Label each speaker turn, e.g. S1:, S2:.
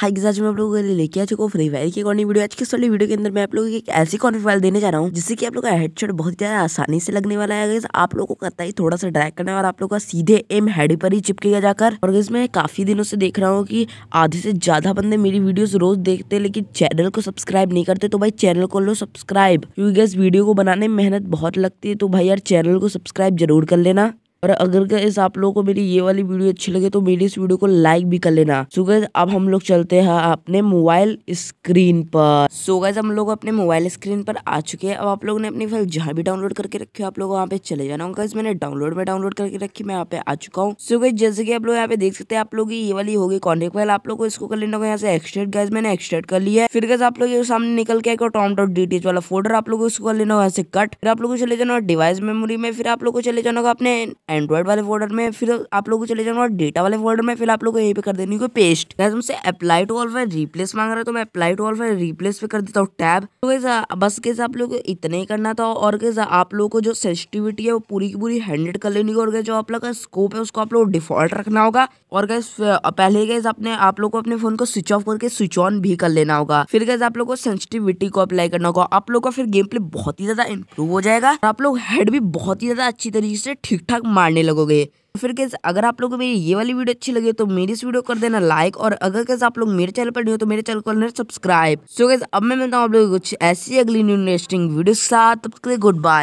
S1: high आज मैं आप लोगों के लिए लेके आ चुका हूँ फ्री फायर की अकॉर्डिंग वीडियो आज के वाली वीडियो के अंदर मैं आप लोगों की एक ऐसी कॉन्फी फाइल देने जा रहा हूँ जिससे कि आप लोग का हेडशॉट बहुत ज्यादा आसानी से लगने वाला है आप लोगों को कता ही थोड़ा सा ड्रैक करना है और आप लोग का सीधे एम हेड पर ही चिपकेगा जाकर और मैं काफी दिनों से देख रहा हूँ की आधे से ज्यादा बंदे मेरी वीडियो रोज देखते लेकिन चैनल को सब्सक्राइब नहीं करते तो भाई चैनल को लो सब्सक्राइब क्योंकि इस वीडियो को बनाने में मेहनत बहुत लगती है तो भाई यार चैनल को सब्सक्राइब जरूर कर लेना और अगर गैस आप लोगों को मेरी ये वाली वीडियो अच्छी लगे तो मेरी इस वीडियो को लाइक भी कर लेना सो गैस अब हम लोग चलते हैं अपने मोबाइल स्क्रीन पर सो गैस हम लोग अपने मोबाइल स्क्रीन पर आ चुके हैं अब आप लोगों ने अपनी फाइल जहाँ भी डाउनलोड करके रखी हो आप लोग वहाँ पे चले जाना होगा मैंने डाउनलोड में डाउनलोड करके रखी मैं यहाँ पे आ चुका हूँ सो गैस जैसे कि आप लोग यहाँ पे देख सकते हैं आप लोग ये वाली होगी कॉन्टेक्ट फाइल आप लोग को इसको कर लेना होगा यहाँ से एक्सट्रेट गैस मैंने एक्सट्रेट कर लिया है फिर गैस आप लोग सामने निकल के टॉम डॉट डी वाला फोल्डर आप लोग इसको कर लेना होगा यहाँ से कट फिर आप लोग को चले जाना डिवाइस मेमोरी में फिर आप लोग को चले जाना होगा अपने एंड्रॉइड वाले फोल्डर में फिर आप लोग को चले जाना डेटा वाले फोल्डर में फिर आप लोग को पे कर देनी को पेस्ट तुमसे अप्लाई टू ऑल रिप्लेस मांग रहा है तो मैं अप्लाई टू ऑल रिप्लेस पे कर देता हूँ टैब तो कैसा बस कैसा आप लोग को इतना ही करना था और कैसा आप लोग को जो सेंसिटिविटी है वो पूरी की पूरी हैंडल कर लेनी और जो आप लोग का स्कोप है उसको आप लोग डिफॉल्ट रखना होगा और गैस पहले गैस अपने आप लोग को अपने फोन को स्विच ऑफ करके स्विच ऑन भी कर लेना होगा फिर गैस आप लोग को सेंसिटिविटी को अप्लाई करना होगा आप लोग का फिर गेम प्ले बहुत ही ज्यादा इंप्रूव हो जाएगा आप लोग हेड भी बहुत ही ज्यादा अच्छी तरीके से ठीक ठाक मार मारने लगोगे तो फिर कैसे अगर आप लोगों को मेरी ये वाली वीडियो अच्छी लगे तो मेरी इस वीडियो कर देना लाइक और अगर कैसे आप लोग मेरे चैनल पर नहीं हो तो मेरे चैनल को सब्सक्राइब सो so, कैसे अब मैं मिलता हूँ आप लोगों को कुछ ऐसी अगली न्यू इंटरेस्टिंग वीडियो के साथ गुड बाय